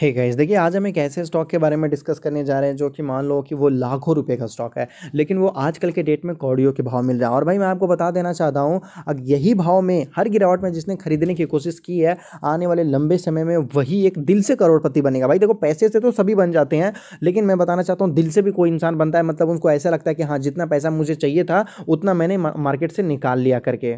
hey guys देखिए आज हम एक ऐसे स्टॉक के बारे में डिस्कस करने जा रहे हैं जो कि मान लो कि वो लाखों रुपए का स्टॉक है लेकिन वो आजकल के डेट में कौड़ियों के भाव मिल रहा है और भाई मैं आपको बता देना चाहता हूँ अब यही भाव में हर गिरावट में जिसने खरीदने की कोशिश की है आने वाले लंबे समय में वही एक दिल से करोड़पति बनेगा भाई देखो पैसे से तो सभी बन जाते हैं लेकिन मैं बताना चाहता हूँ दिल से भी कोई इंसान बनता है मतलब उनको ऐसा लगता है कि हाँ जितना पैसा मुझे चाहिए था उतना मैंने मार्केट से निकाल लिया करके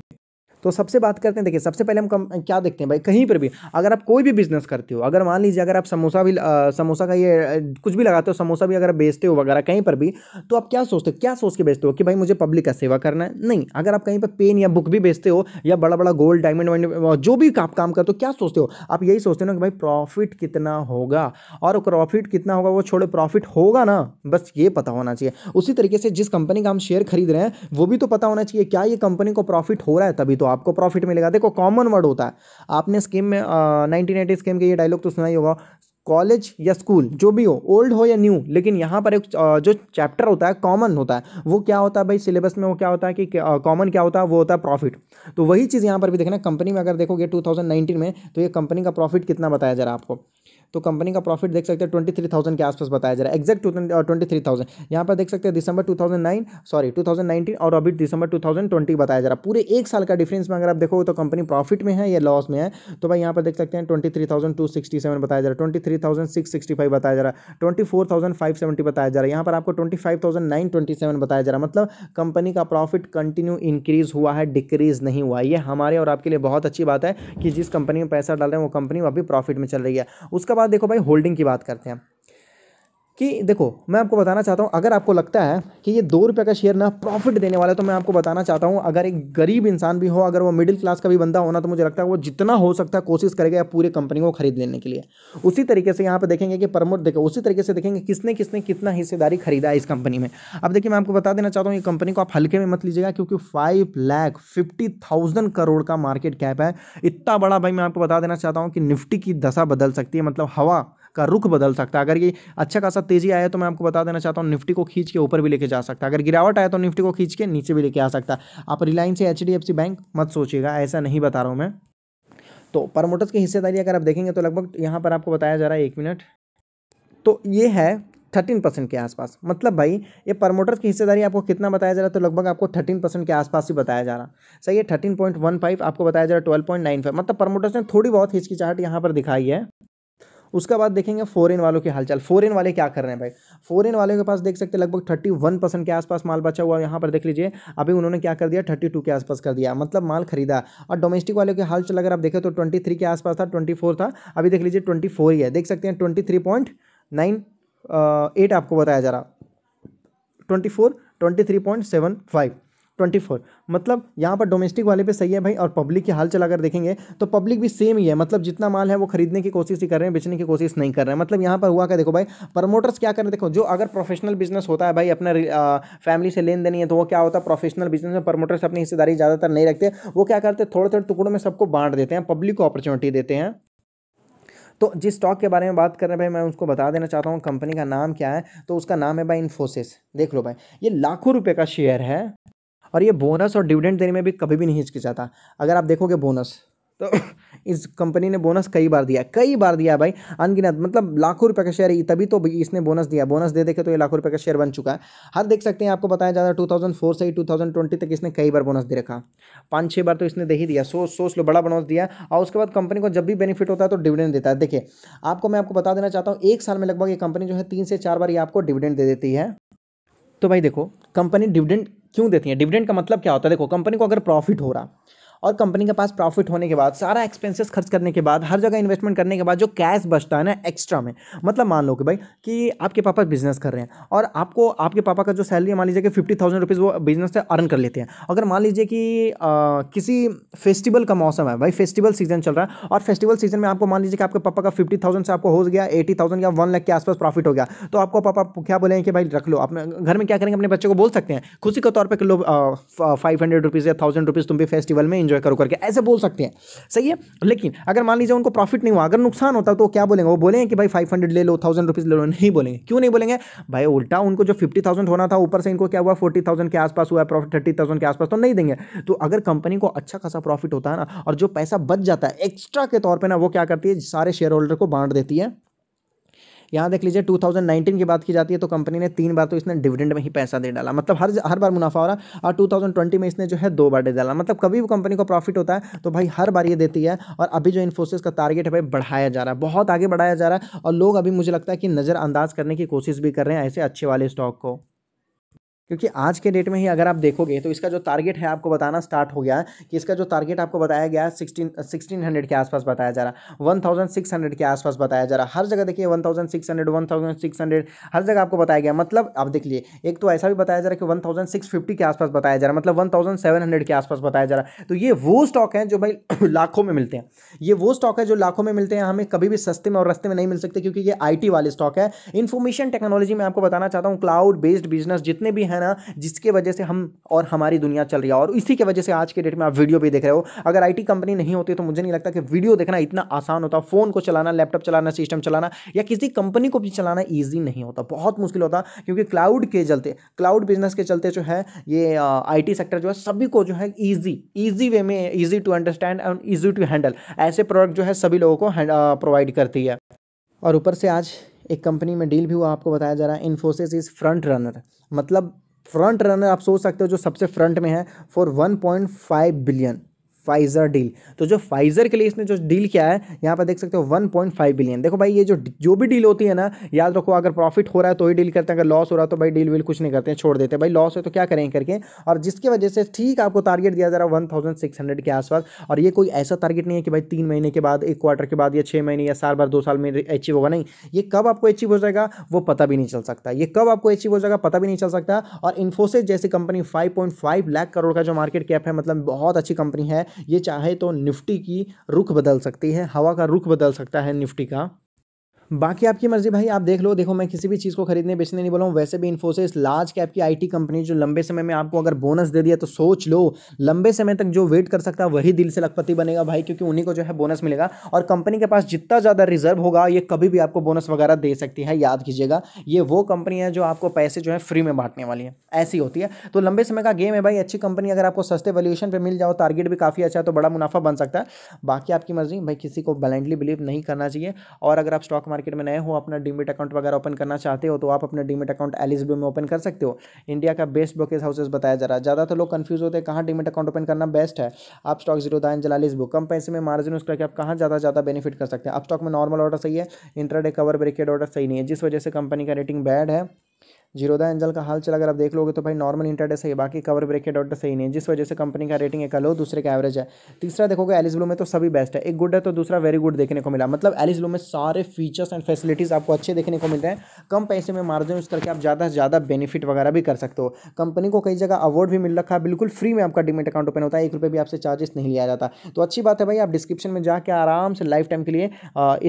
तो सबसे बात करते हैं देखिए सबसे पहले हम कम, क्या देखते हैं भाई कहीं पर भी अगर आप कोई भी बिजनेस करते हो अगर मान लीजिए अगर आप समोसा भी आ, समोसा का ये कुछ भी लगाते हो समोसा भी अगर बेचते हो वगैरह कहीं पर भी तो आप क्या सोचते हो क्या सोच के बेचते हो कि भाई मुझे पब्लिक का सेवा करना है नहीं अगर आप कहीं पर पेन या बुक भी बेचते हो या बड़ा बड़ा गोल्ड डायमंड जो भी आप काम करते हो क्या सोचते हो आप यही सोचते हो कि भाई प्रॉफिट कितना होगा और प्रॉफिट कितना होगा वो छोड़ो प्रॉफिट होगा ना बस ये पता होना चाहिए उसी तरीके से जिस कंपनी का हम शेयर खरीद रहे हैं वो भी तो पता होना चाहिए क्या ये कंपनी को प्रॉफिट हो रहा है तभी तो आपको प्रॉफिट मिलेगा देखो कॉमन वर्ड होता है आपने स्कीम में नाइनटीन एटी स्कीम के ये डायलॉग तो सुना ही होगा कॉलेज या स्कूल जो भी हो ओल्ड हो या न्यू लेकिन यहाँ पर एक जो चैप्टर होता है कॉमन होता है वो क्या होता है भाई सिलेबस में वो क्या होता है कि कॉमन क्या होता है वो होता है प्रॉफिट तो वही चीज़ यहाँ पर भी देखना कंपनी में अगर देखोगे 2019 में तो ये कंपनी का प्रॉफिट कितना बताया जा रहा है आपको तो कंपनी का प्रॉफिट देख सकते हैं ट्वेंटी थ्री थाउजेंड के आसपास बताया जा रहा है एक्जैक्ट ट्वेंटी थ्री थाउजेंड यहाँ पर देख सकते हैं December two thousand nine sorry two thousand nineteen और अभी दिसंबर टू थाउजेंड ट्वेंटी बताया जा रहा है पूरे एक साल का डिफरेंस में अगर आप देखो तो कंपनी प्रॉफिट में है या लॉस में है तो भाई यहाँ पर देख सकते हैं twenty three thousand two sixty seven बताया जा रहा है twenty three thousand six sixty five बताया जा रहा है twenty four thousand five seventy बताया जा रहा है यहाँ पर आपको twenty five thousand nine twenty seven बताया जा रहा है मतलब कंपनी का प्रॉफिट कंटिन्यू इंक्रीज हुआ है डिक्रीज नहीं हुआ ये हमारे और आपके लिए बहुत अच्छी बात है कि जिस कंपनी में पैसा डाल रहे हैं वो कंपनी अभी प्रॉफिट में चल रही है उसका बाद देखो भाई होल्डिंग की बात करते हैं कि देखो मैं आपको बताना चाहता हूँ अगर आपको लगता है कि ये दो रुपये का शेयर ना प्रॉफिट देने वाला है तो मैं आपको बताना चाहता हूँ अगर एक गरीब इंसान भी हो अगर वो मिडिल क्लास का भी बंदा होना तो मुझे लगता है वो जितना हो सकता है कोशिश करेगा पूरी पूरे कंपनी को खरीद लेने के लिए उसी तरीके से यहाँ पर देखेंगे कि प्रमोट देखो उसी तरीके से देखेंगे किसने किसने कितना हिस्सेदारी खरीदा है इस कंपनी में अब देखिए मैं आपको बता देना चाहता हूँ ये कंपनी को आप हल्के में मत लीजिएगा क्योंकि five lakh fifty thousand crore का मार्केट कैप है इतना बड़ा भाई मैं आपको बता देना चाहता हूँ कि निफ्टी की दशा बदल सकती है मतलब हवा का रुख बदल सकता है अगर ये अच्छा खासा तेजी आया तो मैं आपको बता देना चाहता हूँ निफ्टी को खींच के ऊपर भी लेके जा सकता है अगर गिरावट आया तो निफ्टी को खींच के नीचे भी लेके आ सकता है आप रिलायंस या एच बैंक मत सोचिएगा ऐसा नहीं बता रहा हूँ मैं तो परमोटर्स की हिस्सेदारी अगर आप देखेंगे तो लगभग यहाँ पर आपको बताया जा रहा है एक मिनट तो ये है थर्टीन परसेंट के आसपास मतलब भाई ये प्रमोटर्स की हिस्सेदारी आपको कितना बताया जा रहा है तो लगभग आपको थर्टीन परसेंट के आसपास ही बताया जा रहा सही है थर्टीन पॉइंट वन फाइव आपको बताया जा रहा है ट्वेल्व पॉइंट नाइन फाइव मतलब प्रमोटर्स ने थोड़ी बहुत हिचकिचाहट यहाँ पर दिखाई है उसके बाद देखेंगे फॉरेन वालों की हालचाल फॉरेन वाले क्या कर रहे हैं भाई फॉरेन वालों के पास देख सकते हैं लगभग थर्टी वन परसेंट के आसपास माल बचा हुआ यहाँ पर देख लीजिए अभी उन्होंने क्या कर दिया थर्टी टू के आसपास कर दिया मतलब माल खरीदा और डोमेस्टिक वालों की हालचाल अगर आप देखें तो ट्वेंटी थ्री के आसपास था ट्वेंटी फोर था अभी देख लीजिए ट्वेंटी फोर ही है देख सकते हैं twenty three point nine eight आपको बताया जा रहा twenty four twenty three point seven five twenty four मतलब यहाँ पर डोमेस्टिक वाले पे सही है भाई और पब्लिक की हाल चला अगर देखेंगे तो पब्लिक भी सेम ही है मतलब जितना माल है वो खरीदने की कोशिश ही कर रहे हैं बेचने की कोशिश नहीं कर रहे हैं मतलब यहाँ पर हुआ क्या देखो भाई प्रमोटर्स क्या कर रहे हैं देखो जो अगर प्रोफेशनल बिजनेस होता है भाई अपना फैमिली से लेन देन है तो वो क्या होता है प्रोफेशनल बिजनेस में प्रमोटर्स अपनी हिस्सेदारी ज़्यादातर नहीं रखते वो क्या करते थोड़े थोड़े टुकड़ों में सबको बांट देते हैं पब्लिक को अपॉर्चुनिटी देते हैं तो जिस स्टॉक के बारे में बात कर रहे हैं भाई मैं उसको बता देना चाहता हूँ कंपनी का नाम क्या है तो उसका नाम है भाई इन्फोसिस देख लो भाई ये लाखों रुपये का शेयर है और ये बोनस और डिविडेंड देने में भी कभी भी नहीं हिचकिचाता अगर आप देखोगे बोनस तो इस कंपनी ने बोनस कई बार दिया कई बार दिया भाई अनगिनत मतलब लाखों रुपए का शेयर तभी तो इसने बोनस दिया बोनस दे देखे तो ये लाखों रुपए का शेयर बन चुका है हर देख सकते हैं आपको बताया जा रहा है टू से ही टू तक इसने कई बार बोनस दे रखा पाँच छः बार तो इसने दे ही दिया सोच सोच लो बड़ा बोनस दिया और उसके बाद कंपनी को जब भी बेनिफिट होता है तो डिविडेंड देता है देखिए आपको मैं आपको बता देना चाहता हूँ एक साल में लगभग ये कंपनी जो है तीन से चार बार ये आपको डिविडेंड दे देती है तो भाई देखो कंपनी डिविडेंड क्यों देती हैं डिविडेंड का मतलब क्या होता है देखो कंपनी को अगर प्रॉफिट हो रहा और कंपनी के पास प्रॉफिट होने के बाद सारा एक्सपेंसेस खर्च करने के बाद हर जगह इन्वेस्टमेंट करने के बाद जो कैश बचता है ना एक्स्ट्रा में मतलब मान लो कि भाई कि आपके पापा बिजनेस कर रहे हैं और आपको आपके पापा का जो सैलरी मान लीजिए कि फिफ्टी थाउजेंड रुपीज़ वो बिजनेस से अर्न कर लेते हैं अगर मान लीजिए कि आ, किसी फेस्टिवल का मौसम है भाई फेस्टिवल सीजन चल रहा है और फेस्टिवल सीजन में आपको मान लीजिए कि आपके पापा का फिफ्टी थाउजेंड से आपको हो गया एटी थाउजेंड या वन लाख के आसपास प्रॉफिट हो गया तो आपको पापा क्या बोलेंगे कि भाई रख लो अपने घर में क्या करेंगे अपने बच्चे को बोल सकते हैं खुशी के तौर पर कि लो फाइव हंड्रेड रुपीज़ या थाउजेंड रुपीज़ तुम भी फेस्टिवल में इंजॉय करो करके ऐसे बोल सकते हैं सही है लेकिन अगर मान लीजिए उनको प्रॉफिट नहीं हुआ अगर नुकसान होता तो क्या बोलेंगे वो बोलेंगे कि भाई फाइव ले लो थाउजेंड रुपीज़ ले लो नहीं बोलेंगे क्यों नहीं बोलेंगे भाई उल्टा उनको जो फिफ्टी थाउजेंड होना था ऊपर से इनको क्या हुआ फोर्टी के आसपास हुआ प्रॉफिट थर्टी थाउजेंड के आसपास तो नहीं देंगे तो अगर कंपनी को अच्छा खासा प्रॉफिट होता है ना और जो पैसा बच जाता है एक्स्ट्रा के तौर पर ना वो क्या करती है सारे शेयर होल्डर को बांट देती है यहाँ देख लीजिए 2019 की बात की जाती है तो कंपनी ने तीन बार तो इसने डिविडेंड में ही पैसा दे डाला मतलब हर हर बार मुनाफा हो रहा और 2020 में इसने जो है दो बार दे डाला मतलब कभी भी कंपनी को प्रॉफिट होता है तो भाई हर बार ये देती है और अभी जो इन्फोसिस का टारगेट है भाई बढ़ाया जा रहा है बहुत आगे बढ़ाया जा रहा है और लोग अभी मुझे लगता है कि नज़रअंदाज करने की कोशिश भी कर रहे हैं ऐसे अच्छे वाले स्टॉक को क्योंकि आज के डेट में ही अगर आप देखोगे तो इसका जो टारगेट है आपको बताना स्टार्ट हो गया कि इसका जो टारगेट आपको बताया गया सिक्सटीन सिक्सटीन हंड्रेड के आसपास बताया जा रहा है वन थाउजेंड सिक्स हंड्रेड के आसपास बताया जा रहा है हर जगह देखिए one thousand six hundred one thousand six hundred हर जगह आपको बताया गया मतलब आप देख लिए एक तो ऐसा भी बताया जा रहा है कि वन थाउजेंड सिक्स फिफ्टी के आसपास बताया जा रहा है मतलब वन थाउजेंड सेवन हंड्रेड के आसपास बताया जा रहा तो ये वो स्टॉक है जो भाई लाखों में मिलते हैं ये वो स्टॉक है जो लाखों में मिलते हैं हमें कभी भी सस्ते में और रस्ते में नहीं मिल सकते क्योंकि ये आई वाले स्टॉक है इन्फॉर्मेशन टेक्नोलॉजी में आपको बताना चाहता हूँ क्लाउड बेस्ड बिजनेस जितने भी हैं है ना जिसके वजह से हम और हमारी दुनिया चल रही है और इसी के वजह से आज के डेट में आप वीडियो भी देख रहे हो अगर आई कंपनी नहीं होती तो मुझे नहीं लगता कि वीडियो देखना इतना आसान होता फ़ोन को चलाना लैपटॉप चलाना सिस्टम चलाना या किसी कंपनी को भी चलाना ईजी नहीं होता बहुत मुश्किल होता क्योंकि क्लाउड के चलते क्लाउड बिजनेस के चलते जो है ये आई सेक्टर जो है सभी को जो है ईजी ईजी वे में easy to understand and easy to handle ऐसे प्रोडक्ट जो है सभी लोगों को प्रोवाइड करती है और ऊपर से आज एक कंपनी में डील भी हुआ आपको बताया जा रहा है इन्फोसिस इज़ फ्रंट रनर मतलब फ्रंट रनर आप सोच सकते हो जो सबसे फ्रंट में है फॉर 1.5 बिलियन फाइजर डील तो जो फाइजर के लिए इसने जो डील किया है यहाँ पर देख सकते हो 1.5 बिलियन देखो भाई ये जो जो भी डील होती है ना याद रखो अगर प्रॉफिट हो रहा है तो ही डील करते हैं अगर लॉस हो रहा है तो भाई डील विल कुछ नहीं करते हैं छोड़ देते हैं भाई लॉस है तो क्या करें करके और जिसकी वजह से ठीक आपको टारगेट दिया जा रहा है वन के आसपास और ये कोई ऐसा टारगेट नहीं है कि भाई तीन महीने के बाद एक क्वार्टर के बाद या छः महीने या साल बार दो साल में अचीव होगा नहीं ये कब आपको अचीव हो जाएगा वो पता भी नहीं चल सकता ये कब आपको अचीव हो जाएगा पता भी नहीं चल सकता और इन्फोसिस जैसी कंपनी फाइव लाख करोड़ का जो मार्केट कैप है मतलब बहुत अच्छी कंपनी है ये चाहे तो निफ्टी की रुख बदल सकती है हवा का रुख बदल सकता है निफ्टी का बाकी आपकी मर्जी भाई आप देख लो देखो मैं किसी भी चीज़ को खरीदने बेचने नहीं बोला हूँ वैसे भी इन्फोसिस लार्ज कैप की आईटी कंपनी जो लंबे समय में आपको अगर बोनस दे दिया तो सोच लो लंबे समय तक जो वेट कर सकता है वही दिल से लखपति बनेगा भाई क्योंकि उन्हीं को जो है बोनस मिलेगा और कंपनी के पास जितना ज़्यादा रिजर्व होगा ये कभी भी आपको बोनस वगैरह दे सकती है याद कीजिएगा ये वो कंपनी है जो आपको पैसे जो है फ्री में बांटने वाली है ऐसी होती है तो लंबे समय का गेम है भाई अच्छी कंपनी अगर आपको सस्ते वैल्यूशन पर मिल जाओ टारगेट भी काफ़ी अच्छा है तो बड़ा मुनाफा बन सकता है बाकी आपकी मर्जी भाई किसी को ब्लाइंडली बिलीव नहीं करना चाहिए और अगर आप स्टॉक मार्केट में नए हो अपना डीमेट अकाउंट वगैरह ओपन करना चाहते हो तो आप अपना डीमेट अकाउंट एलिजिबल में ओपन कर सकते हो इंडिया का बेस्ट ब्रोकेज हाउसेस बताया जा रहा है ज्यादा तो लोग कन्फ्यूज होते हैं कहाँ डीमेट अकाउंट ओपन करना बेस्ट है आप स्टॉक जीरो दाइन जलालीस बुक कम पैसे में मार्जिन उसका करके आप कहाँ ज़्यादा ज़्यादा बेनिफिट कर सकते हैं आप स्टॉक में नॉर्मल ऑर्डर सही है इंटरडे कवर ब्रेकेड ऑर्डर सही नहीं है जिस वजह से कंपनी का रेटिंग बैड है जीरोदा एंजल का हाल चल अगर आप देख लोगे तो भाई नॉर्मल इंटरडे सही बाकी कवर है डॉट तो सही नहीं है जिस वजह से कंपनी का रेटिंग एक लो दूसरे का एवरेज है तीसरा देखोगे एलिस ब्लू में तो सभी बेस्ट है एक गुड है तो दूसरा वेरी गुड देखने को मिला मतलब एलिस ब्लू में सारे फीचर्स एंड फैसिलिटीज़ आपको अच्छे देखने को मिल रहे हैं कम पैसे में मार्जिन यूज़ करके आप ज़्यादा से ज़्यादा बेनिफिट वगैरह भी कर सकते हो कंपनी को कई जगह अवार्ड भी मिल रखा है बिल्कुल फ्री में आपका डिमेट अकाउंट ओपन होता है एक रुपये भी आपसे चार्जेस नहीं लिया जाता तो अच्छी बात है भाई आप डिस्क्रिप्शन में जाकर आराम से लाइफ टाइम के लिए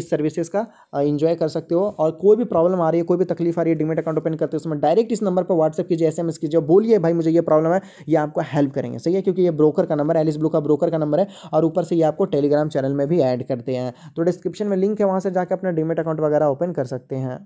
इस सर्विसेज का इंजॉय कर सकते हो और कोई भी प्रॉब्लम आ रही है कोई भी तकलीफ आ रही है डिमेट अकाउंट ओपन करते हो कस्टमर डायरेक्ट इस नंबर पर व्हाट्सअप कीजिए एस एम एस कीजिए बोलिए भाई मुझे ये प्रॉब्लम है ये आपको हेल्प करेंगे सही है क्योंकि ये ब्रोकर का नंबर एलिस ब्लू का ब्रोकर का नंबर है और ऊपर से ये आपको टेलीग्राम चैनल में भी ऐड करते हैं तो डिस्क्रिप्शन में लिंक है वहाँ से जाकर अपना डीमेट अकाउंट वगैरह ओपन कर सकते हैं